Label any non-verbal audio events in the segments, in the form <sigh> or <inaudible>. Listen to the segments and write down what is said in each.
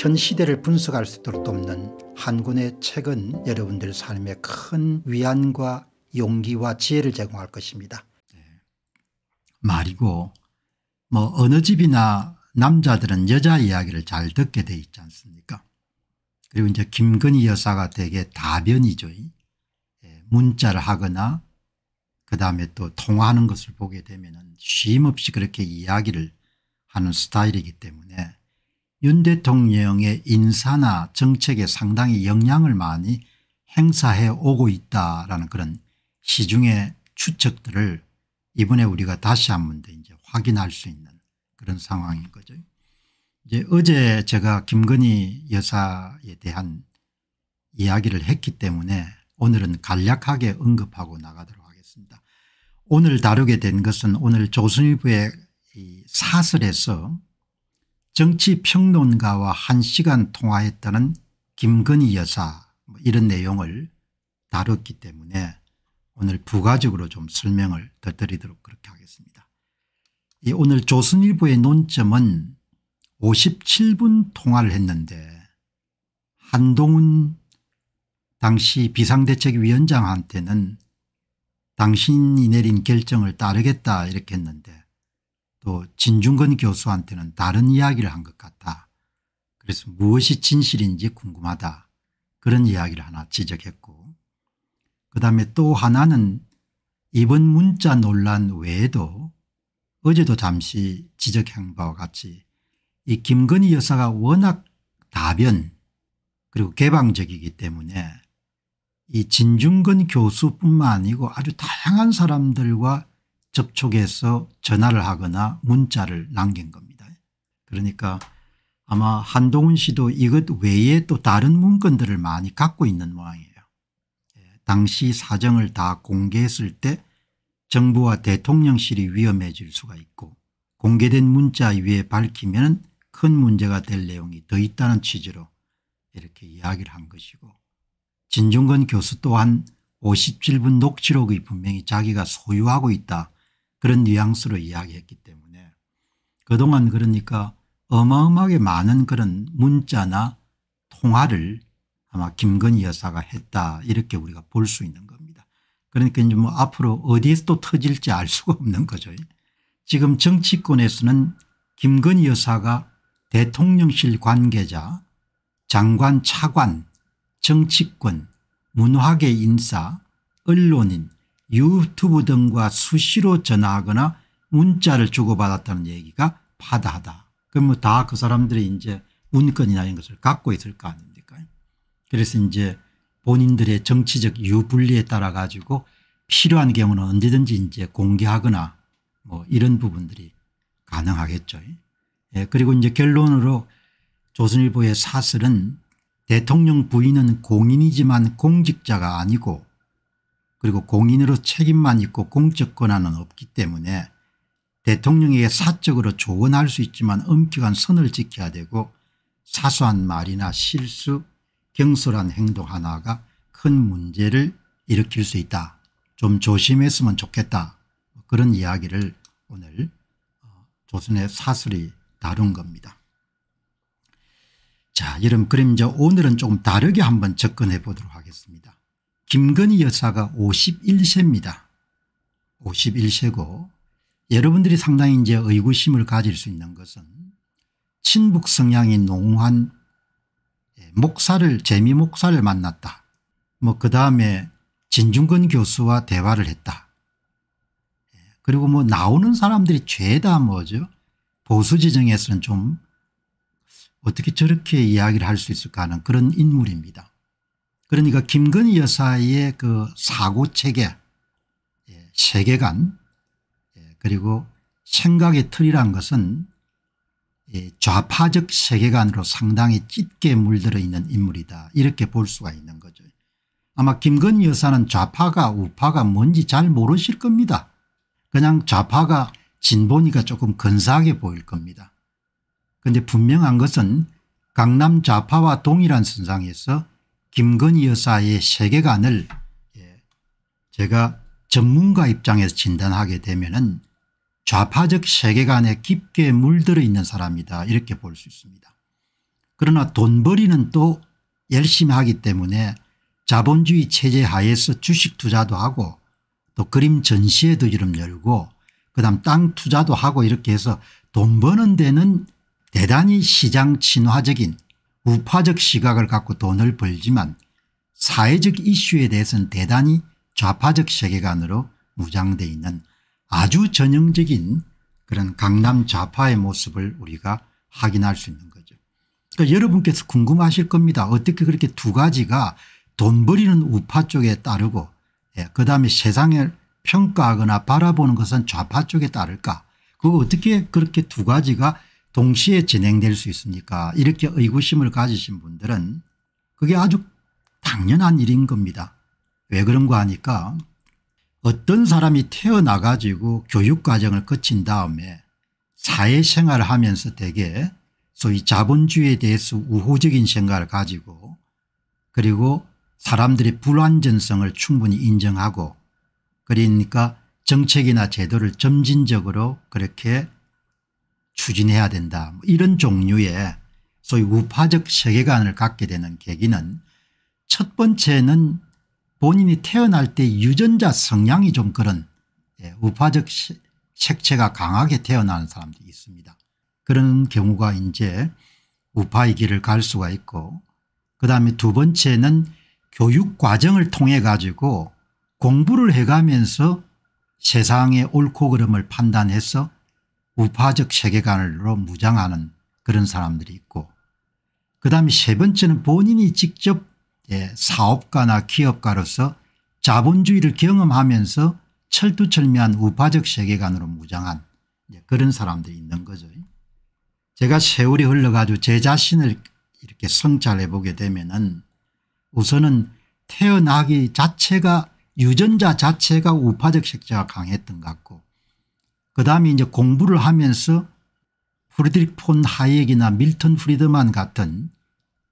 현 시대를 분석할 수 있도록 돕는 한군의 책은 여러분들 삶에 큰 위안과 용기와 지혜를 제공할 것입니다. 네. 말이고 뭐 어느 집이나 남자들은 여자 이야기를 잘 듣게 돼 있지 않습니까 그리고 이제 김건희 여사가 되게 다변이죠. 예, 문자를 하거나 그다음에 또 통화하는 것을 보게 되면 쉼 없이 그렇게 이야기를 하는 스타일이기 때문에 윤 대통령의 인사나 정책에 상당히 영향을 많이 행사해 오고 있다라는 그런 시중의 추측들을 이번에 우리가 다시 한 번 더 이제 확인할 수 있는 그런 상황인 거죠. 이제 어제 제가 김건희 여사에 대한 이야기를 했기 때문에 오늘은 간략하게 언급하고 나가도록 하겠습니다. 오늘 다루게 된 것은 오늘 조선일보의 사설에서 정치평론가와 한 시간 통화했다는 김건희 여사 뭐 이런 내용을 다뤘기 때문에 오늘 부가적으로 좀 설명을 더 드리도록 그렇게 하겠습니다. 이 오늘 조선일보의 논점은 57분 통화를 했는데 한동훈 당시 비상대책위원장한테는 당신이 내린 결정을 따르겠다 이렇게 했는데 또 진중근 교수한테는 다른 이야기를 한 것 같다. 그래서 무엇이 진실인지 궁금하다. 그런 이야기를 하나 지적했고 그다음에 또 하나는 이번 문자 논란 외에도 어제도 잠시 지적한 바와 같이 이 김건희 여사가 워낙 다변 그리고 개방적이기 때문에 이 진중근 교수뿐만 아니고 아주 다양한 사람들과 접촉해서 전화를 하거나 문자를 남긴 겁니다. 그러니까 아마 한동훈 씨도 이것 외에 또 다른 문건들을 많이 갖고 있는 모양이에요. 예, 당시 사정을 다 공개했을 때 정부와 대통령실이 위험해질 수가 있고 공개된 문자 위에 밝히면 큰 문제가 될 내용이 더 있다는 취지로 이렇게 이야기를 한 것이고 진중건 교수 또한 57분 녹취록이 분명히 자기가 소유하고 있다 그런 뉘앙스로 이야기했기 때문에 그동안 그러니까 어마어마하게 많은 그런 문자나 통화를 아마 김건희 여사가 했다 이렇게 우리가 볼 수 있는 겁니다. 그러니까 이제 뭐 앞으로 어디에서 또 터질지 알 수가 없는 거죠. 지금 정치권에서는 김건희 여사가 대통령실 관계자 장관 차관 정치권 문화계 인사 언론인 유튜브 등과 수시로 전화하거나 문자를 주고받았다는 얘기가 바다하다 그러면 뭐 다그 사람들이 이제 문건이나 이런 것을 갖고 있을 거 아닙니까 그래서 이제 본인들의 정치적 유불리에 따라 가지고 필요한 경우는 언제든지 이제 공개하거나 뭐 이런 부분들이 가능하겠죠. 예, 그리고 이제 결론으로 조선일보의 사설은 대통령 부인은 공인이지만 공직자가 아니고 그리고 공인으로 책임만 있고 공적 권한은 없기 때문에 대통령에게 사적으로 조언할 수 있지만 엄격한 선을 지켜야 되고 사소한 말이나 실수 경솔한 행동 하나가 큰 문제를 일으킬 수 있다. 좀 조심했으면 좋겠다. 그런 이야기를 오늘 어, 조선의 사슬이 다룬 겁니다. 자 여러분 그럼 이제 오늘은 조금 다르게 한번 접근해 보도록 하겠습니다. 김건희 여사가 51세입니다. 51세고 여러분들이 상당히 이제 의구심을 가질 수 있는 것은 친북 성향이 농후한 예, 목사를 재미 목사를 만났다. 뭐 그다음에 진중근 교수와 대화를 했다. 예, 그리고 뭐 나오는 사람들이 죄다 뭐죠. 보수 지정에서는 좀 어떻게 저렇게 이야기를 할 수 있을까 하는 그런 인물입니다. 그러니까 김건희 여사의 그 사고체계 예, 세계관 예, 그리고 생각의 틀이란 것은 예, 좌파적 세계관으로 상당히 짙게 물들어 있는 인물이다 이렇게 볼 수가 있는 거죠. 아마 김건희 여사는 좌파가 우파가 뭔지 잘 모르실 겁니다. 그냥 좌파가 진보니까 조금 근사하게 보일 겁니다. 그런데 분명한 것은 강남 좌파와 동일한 선상에서 김건희 여사의 세계관을 예, 제가 전문가 입장에서 진단하게 되면 은 좌파적 세계관에 깊게 물들어 있는 사람이다 이렇게 볼 수 있습니다. 그러나 돈벌이는 또 열심히 하기 때문에 자본주의 체제 하에서 주식 투자도 하고 또 그림 전시회도 이름 열고 그다음 땅 투자도 하고 이렇게 해서 돈 버는 데는 대단히 시장 친화적인 우파적 시각을 갖고 돈을 벌지만 사회적 이슈에 대해서는 대단히 좌파적 세계관으로 무장되어 있는 아주 전형적인 그런 강남 좌파의 모습을 우리가 확인할 수 있는 거죠. 그러니까 여러분께서 궁금하실 겁니다. 어떻게 그렇게 두 가지가 돈 버리는 우파 쪽에 따르고 예, 그다음에 세상을 평가하거나 바라보는 것은 좌파 쪽에 따를까 그거 어떻게 그렇게 두 가지가 동시에 진행될 수 있습니까 이렇게 의구심을 가지신 분들은 그게 아주 당연한 일인 겁니다. 왜 그런가 하니까 어떤 사람이 태어나 가지고 교육과정을 거친 다음에 사회생활을 하면서 대개 소위 자본주의에 대해서 우호적인 생각을 가지고 그리고 사람들의 불완전성을 충분히 인정하고 그러니까 정책이나 제도를 점진적으로 그렇게 추진해야 된다 뭐 이런 종류의 소위 우파적 세계관을 갖게 되는 계기는 첫 번째는 본인이 태어날 때 유전자 성향이 좀 그런 예, 우파적 색채가 강하게 태어나는 사람도 있습니다. 그런 경우가 이제 우파의 길을 갈 수가 있고 그다음에 두 번째는 교육 과정을 통해 가지고 공부를 해가면서 세상의 옳고 그름을 판단해서 우파적 세계관으로 무장하는 그런 사람들이 있고 그다음에 세 번째는 본인이 직접 예, 사업가나 기업가로서 자본주의를 경험하면서 철두철미한 우파적 세계관으로 무장한 예, 그런 사람들이 있는 거죠. 제가 세월이 흘러가지고 제 자신을 이렇게 성찰해 보게 되면 은 우선은 태어나기 자체가 유전자 자체가 우파적 색채가 강했던 것 같고 그다음에 이제 공부를 하면서 프리드릭 폰하이엑이나 밀턴 프리드만 같은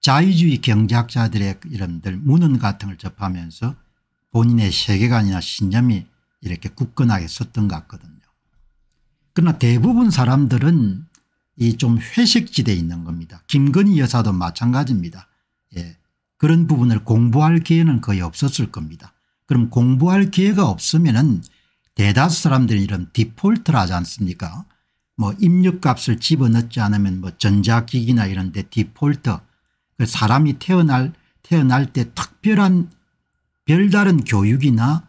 자유주의 경제학자들의 이름들 문헌 같은 걸 접하면서 본인의 세계관이나 신념이 이렇게 굳건하게 섰던 것 같거든요. 그러나 대부분 사람들은 이 좀 회색지대에 있는 겁니다. 김건희 여사도 마찬가지입니다. 예. 그런 부분을 공부할 기회는 거의 없었을 겁니다. 그럼 공부할 기회가 없으면 은 대다수 사람들이 이런 디폴트를 하지 않습니까 뭐 입력값을 집어넣지 않으면 뭐 전자기기나 이런 데 디폴트 그 사람이 태어날 태어날 때 특별한 별다른 교육이나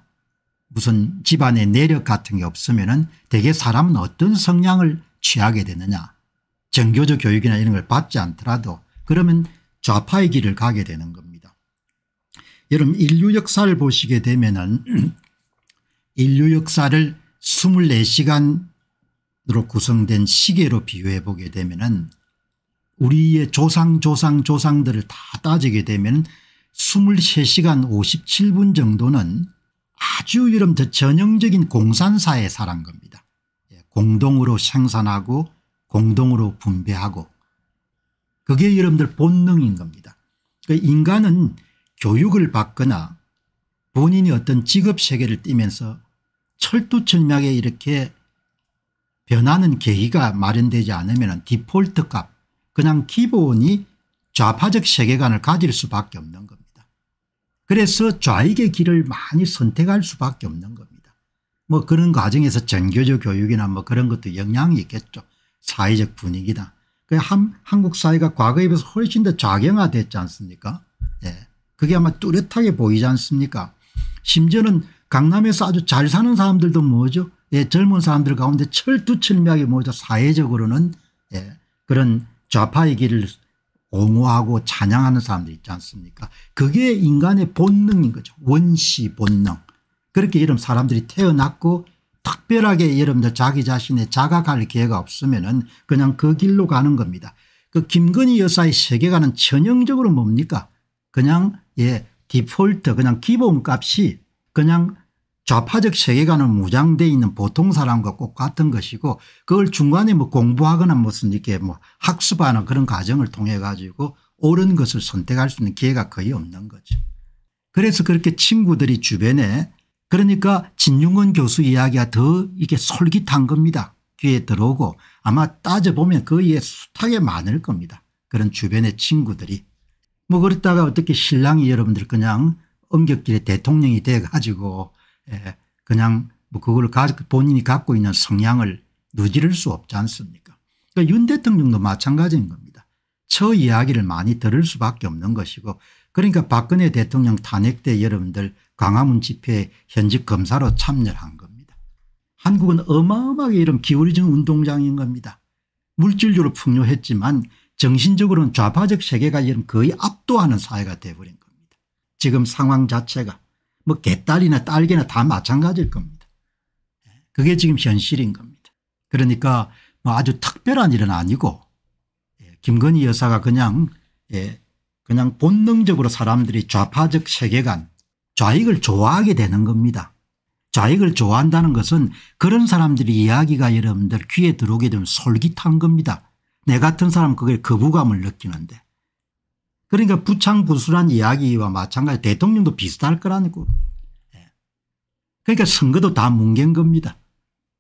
무슨 집안의 내력 같은 게 없으면 은 대개 사람은 어떤 성향을 취하게 되느냐 정교적 교육이나 이런 걸 받지 않더라도 그러면 좌파의 길을 가게 되는 겁니다. 여러분 인류 역사를 보시게 되면 은 <clears throat> 인류 역사를 24시간으로 구성된 시계로 비유해 보게 되면 은 우리의 조상 조상 조상들을 다 따지게 되면 23시간 57분 정도는 아주 이런 전형적인 공산사에 살한 겁니다. 예, 공동으로 생산하고 공동으로 분배하고 그게 여러분들 본능인 겁니다. 그 인간은 교육을 받거나 본인이 어떤 직업세계를 띠면서 철두철미하게 이렇게 변하는 계기가 마련되지 않으면 디폴트 값 그냥 기본이 좌파적 세계관을 가질 수밖에 없는 겁니다. 그래서 좌익의 길을 많이 선택할 수밖에 없는 겁니다. 뭐 그런 과정에서 전교조 교육이나 뭐 그런 것도 영향이 있겠죠. 사회적 분위기다. 그 한, 한국 사회가 과거에 비해서 훨씬 더 좌경화됐지 않습니까? 예. 그게 아마 뚜렷하게 보이지 않습니까? 심지어는 강남에서 아주 잘 사는 사람들도 뭐죠? 예, 젊은 사람들 가운데 철두철미하게 모여 사회적으로는 예, 그런 좌파의 길을 옹호하고 찬양하는 사람들 있지 않습니까 그게 인간의 본능인 거죠. 원시 본능. 그렇게 여러 사람들이 태어났고 특별하게 여러분들 자기 자신의 자각할 기회가 없으면 은 그냥 그 길로 가는 겁니다. 그 김건희 여사의 세계관은 전형적으로 뭡니까 그냥 예 디폴트 그냥 기본값이 그냥 좌파적 세계관은 무장돼 있는 보통 사람과 꼭 같은 것이고 그걸 중간에 뭐 공부하거나 무슨 이렇게 뭐 학습하는 그런 과정을 통해 가지고 옳은 것을 선택할 수 있는 기회가 거의 없는 거죠. 그래서 그렇게 친구들이 주변에 그러니까 진중근 교수 이야기가 더 이게 솔깃한 겁니다. 귀에 들어오고 아마 따져보면 그에 숱하게 많을 겁니다. 그런 주변의 친구들이. 뭐그렇다가 어떻게 신랑이 여러분들 그냥 엄격길에 대통령이 돼 가지고 예, 그냥 뭐 그걸 본인이 갖고 있는 성향을 누지를 수 없지 않습니까 그러니까 윤 대통령도 마찬가지인 겁니다. 저 이야기를 많이 들을 수밖에 없는 것이고 그러니까 박근혜 대통령 탄핵 때 여러분들 광화문 집회에 현직 검사로 참여한 겁니다. 한국은 어마어마하게 이런 기울이진 운동장인 겁니다. 물질적으로 풍요했지만 정신적으로는 좌파적 세계가 이런 거의 압도하는 사회가 돼버린 겁니다. 지금 상황 자체가 뭐 개딸이나 딸개나 다 마찬가지일 겁니다. 그게 지금 현실인 겁니다. 그러니까 뭐 아주 특별한 일은 아니고 예, 김건희 여사가 그냥 예, 그냥 본능적으로 사람들이 좌파적 세계관 좌익을 좋아하게 되는 겁니다. 좌익을 좋아한다는 것은 그런 사람들이 이야기가 여러분들 귀에 들어오게 되면 솔깃한 겁니다. 내 같은 사람 그게 거부감을 느끼는데 그러니까 부창군수란 이야기와 마찬가지 대통령도 비슷할 거라니까. 예. 그러니까 선거도 다 뭉갠 겁니다.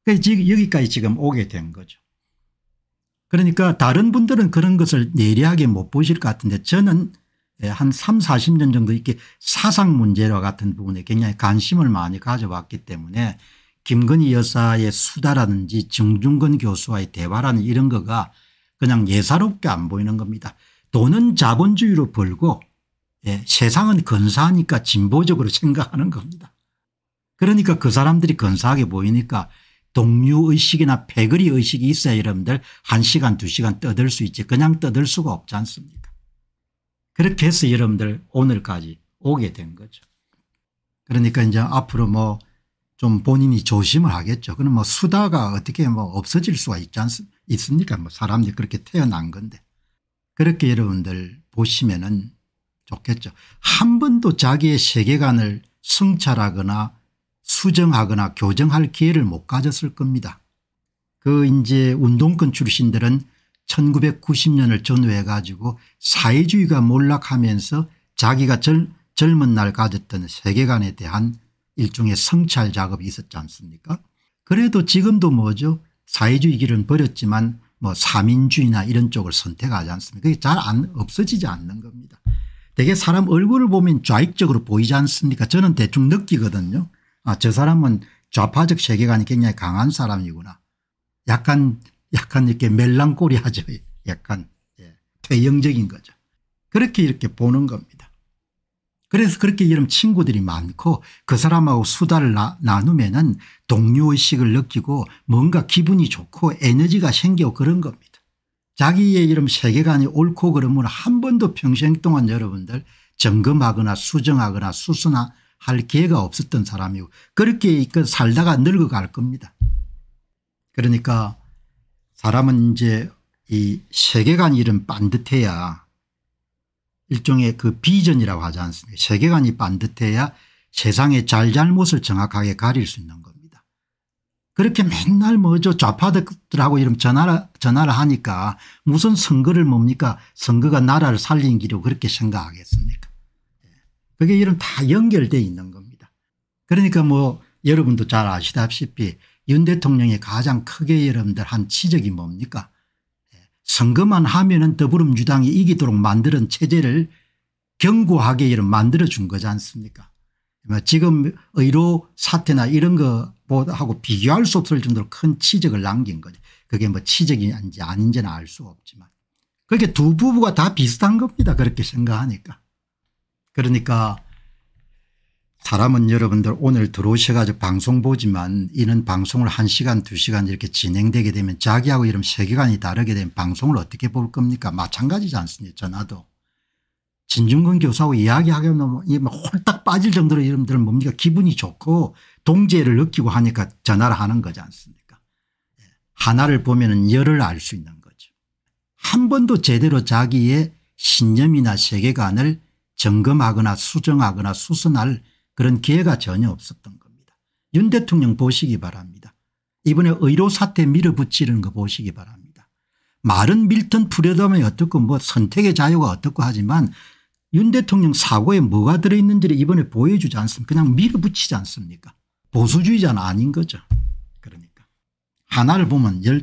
그러니 지금 여기까지 지금 오게 된 거죠. 그러니까 다른 분들은 그런 것을 예리하게 못 보실 것 같은데 저는 예, 한 3, 40년 정도 이렇게 사상 문제와 같은 부분에 굉장히 관심을 많이 가져왔기 때문에 김건희 여사의 수다라든지 정중근 교수와의 대화라는 이런 거가 그냥 예사롭게 안 보이는 겁니다. 돈은 자본주의로 벌고 예, 세상은 건사하니까 진보적으로 생각하는 겁니다. 그러니까 그 사람들이 건사하게 보이니까 동료의식이나 패거리의식이 있어야 여러분들 1시간 2시간 떠들 수 있지 그냥 떠들 수가 없지 않습니까 그렇게 해서 여러분들 오늘까지 오게 된 거죠. 그러니까 이제 앞으로 뭐 좀 본인이 조심을 하겠죠. 그럼 뭐 수다가 어떻게 뭐 없어질 수가 있지 않습니까? 뭐 사람들이 그렇게 태어난 건데. 그렇게 여러분들 보시면은 좋겠죠. 한 번도 자기의 세계관을 성찰하거나 수정하거나 교정할 기회를 못 가졌을 겁니다. 그 이제 운동권 출신들은 1990년을 전후해 가지고 사회주의가 몰락하면서 자기가 젊, 젊은 날 가졌던 세계관에 대한 일종의 성찰 작업이 있었지 않습니까 그래도 지금도 뭐죠 사회주의 길은 버렸지만 뭐 사민주의나 이런 쪽을 선택하지 않습니까 그게 잘 안 없어지지 않는 겁니다. 되게 사람 얼굴을 보면 좌익적으로 보이지 않습니까 저는 대충 느끼거든요. 아저 사람은 좌파적 세계관이 굉장히 강한 사람이구나. 약간 약간 이렇게 멜랑꼴이 하죠. 약간 예, 퇴영적인 거죠. 그렇게 이렇게 보는 겁니다. 그래서 그렇게 이런 친구들이 많고 그 사람하고 수다를 나, 누면은 동료의식을 느끼고 뭔가 기분이 좋고 에너지가 생겨 그런 겁니다. 자기의 이런 세계관이 옳고 그름을 한 번도 평생 동안 여러분들 점검하거나 수정하거나 수순화 할 기회가 없었던 사람이고 그렇게 살다가 늙어갈 겁니다. 그러니까 사람은 이제 이 세계관 이름 반듯해야 일종의 그 비전이라고 하지 않습니까 세계관이 반듯해야 세상의 잘잘못을 정확하게 가릴 수 있는 겁니다. 그렇게 맨날 뭐죠 좌파들하고 이런 전화를, 전화를 하니까 무슨 선거를 뭡니까 선거가 나라를 살린 길이고 그렇게 생각하겠습니까 예. 그게 이런 다 연결돼 있는 겁니다. 그러니까 뭐 여러분도 잘 아시다시피 윤 대통령의 가장 크게 여러분들 한 지적이 뭡니까 선거만 하면은 더불어민주당이 이기도록 만드는 체제를 견고하게 이런 만들어준 거지 않습니까 뭐 지금 의료 사태나 이런 거하고 비교할 수 없을 정도로 큰 치적을 남긴 거죠. 그게 뭐 치적인지 아닌지는 알 수 없지만. 그렇게 두 부부가 다 비슷한 겁니다. 그렇게 생각하니까. 그러니까 사람은 여러분들 오늘 들어오셔가지고 방송 보지만 이는 방송을 1시간 2시간 이렇게 진행되게 되면 자기하고 이런 세계관이 다르게 되면 방송을 어떻게 볼 겁니까 마찬가지지 않습니까 전화도 진중근 교수하고 이야기하면 뭐, 게막 뭐 홀딱 빠질 정도로 여러분들은 뭡니까 기분이 좋고 동지를 느끼고 하니까 전화를 하는 거지 않습니까 예. 하나를 보면 은 열을 알 수 있는 거죠 한 번도 제대로 자기의 신념이나 세계관을 점검하거나 수정하거나 수선할 그런 기회가 전혀 없었던 겁니다. 윤 대통령 보시기 바랍니다. 이번에 의료 사태 밀어붙이는 거 보시기 바랍니다. 말은 밀턴 프리덤이 어떻고 뭐 선택의 자유가 어떻고 하지만 윤 대통령 사고에 뭐가 들어있는지를 이번에 보여주지 않습니까 그냥 밀어붙이지 않습니까 보수주의자는 아닌 거죠. 그러니까 하나를 보면 열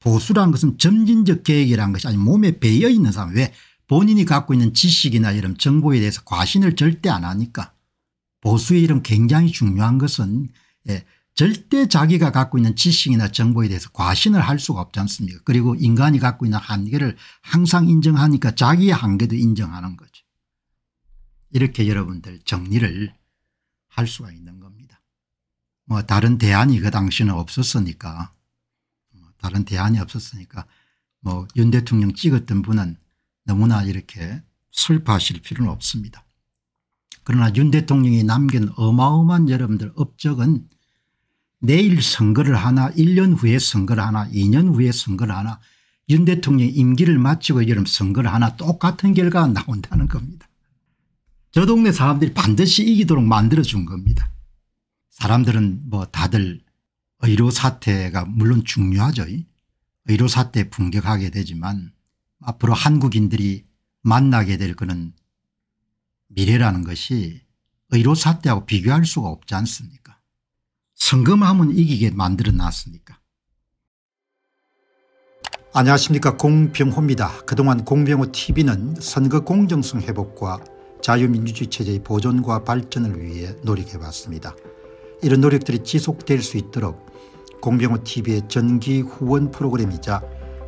보수란 것은 점진적 계획이라는 것이 아니 몸에 배어있는 사람 왜 본인이 갖고 있는 지식이나 이런 정보에 대해서 과신을 절대 안 하니까 보수의 이름 굉장히 중요한 것은 예, 절대 자기가 갖고 있는 지식이나 정보에 대해서 과신을 할 수가 없지 않습니까 그리고 인간이 갖고 있는 한계를 항상 인정하니까 자기의 한계도 인정하는 거죠. 이렇게 여러분들 정리를 할 수가 있는 겁니다. 뭐 다른 대안이 그 당시는 없었으니까 뭐 다른 대안이 없었으니까 뭐 윤 대통령 찍었던 분은 너무나 이렇게 슬퍼하실 필요는 없습니다. 그러나 윤 대통령이 남긴 어마어마한 여러분들 업적은 내일 선거를 하나 1년 후에 선거를 하나 2년 후에 선거를 하나 윤 대통령 임기를 마치고 여름 선거를 하나 똑같은 결과가 나온다는 겁니다. 저 동네 사람들이 반드시 이기도록 만들어준 겁니다. 사람들은 뭐 다들 의료 사태가 물론 중요하죠. 의료 사태 에 분격하게 되지만 앞으로 한국인들이 만나게 될그은 미래라는 것이 의료사태하고 비교할 수가 없지 않습니까 성금하면 이기게 만들어놨으니까. 안녕하십니까 공병호입니다. 그동안 공병호TV는 선거 공정성 회복과 자유민주주의 체제의 보존과 발전을 위해 노력해왔습니다. 이런 노력들이 지속될 수 있도록 공병호TV의 전기 후원 프로그램이자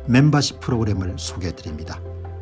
멤버십 프로그램을 소개해드립니다.